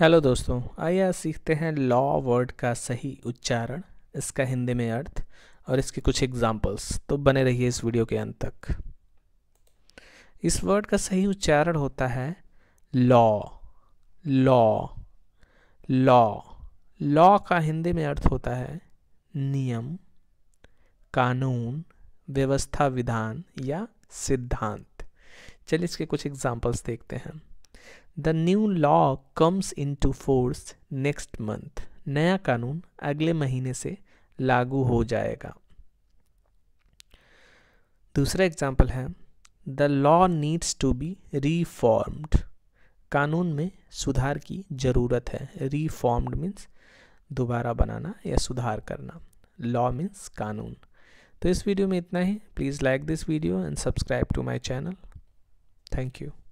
hello दोस्तों आइए सीखते हैं लॉ वर्ड का सही उच्चारण इसका हिंदी में अर्थ और इसके कुछ एग्जाम्पल्स तो बने रहिए इस वीडियो के अंत तक इस वर्ड का सही उच्चारण होता है लॉ लॉ लॉ लॉ का हिंदी में अर्थ होता है नियम कानून व्यवस्था विधान या सिद्धांत चलिए इसके कुछ एग्जाम्पल्स देखते हैं the new law comes into force next month नया कानून अगले महीने से लागू हो जाएगा दूसरा एग्जाम्पल है the law needs to be reformed कानून में सुधार की ज़रूरत है रीफॉर्म्ड मीन्स दोबारा बनाना या सुधार करना लॉ मीन्स कानून तो इस वीडियो में इतना ही please like this video and subscribe to my channel thank you